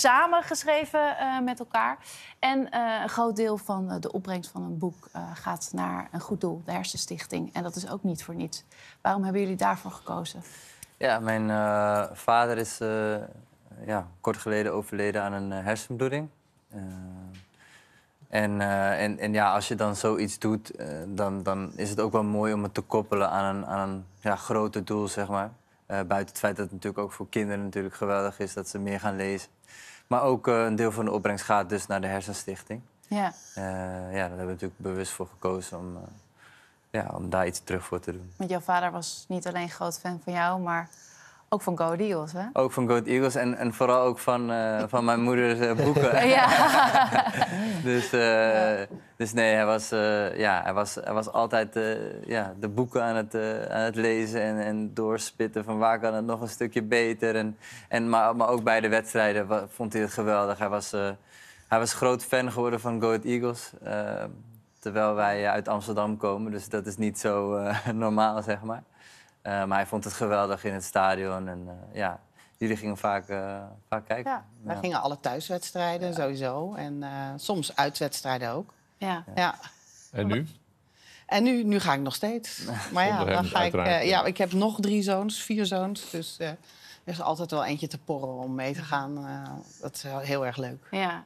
samen geschreven eh, met elkaar. En eh, een groot deel van eh, de opbrengst van een boek gaat naar een goed doel, de Hersenstichting. En dat is ook niet voor niets. Waarom hebben jullie daarvoor gekozen? Ja, mijn vader is ja, kort geleden overleden aan een hersenbloeding. En, en, en, ja, als je dan zoiets doet, dan, dan is het ook wel mooi om het te koppelen aan een, aan een ja, groter doel, zeg maar. Eh, buiten het feit dat het natuurlijk ook voor kinderen natuurlijk geweldig is dat ze meer gaan lezen. Maar ook eh, een deel van de opbrengst gaat dus naar de Hersenstichting. Ja. Eh, ja, daar hebben we natuurlijk bewust voor gekozen om, ja, om daar iets terug voor te doen. Want jouw vader was niet alleen groot fan van jou, maar ook van Goat Eagles, hè? Ook van Goat Eagles en, en vooral ook van, eh, van mijn moeders eh, boeken. ja. dus, eh, dus nee, hij was, ja, hij was, hij was altijd ja, de boeken aan het, aan het lezen en, en doorspitten van waar kan het nog een stukje beter. En, en, maar, maar ook bij de wedstrijden vond hij het geweldig. Hij was, hij was groot fan geworden van Goat Eagles terwijl wij uit Amsterdam komen. Dus dat is niet zo normaal, zeg maar. Eh, maar hij vond het geweldig in het stadion. En eh, ja, jullie gingen vaak, eh, vaak kijken. Ja, wij gingen alle thuiswedstrijden sowieso. En soms uitwedstrijden ook. Ja. ja. En nu? En nu, nu ga ik nog steeds. Maar ja, dan ga ik, ja, ik heb nog drie zoons, vier zoons. Dus er is altijd wel eentje te porren om mee te gaan. dat is heel erg leuk. Ja.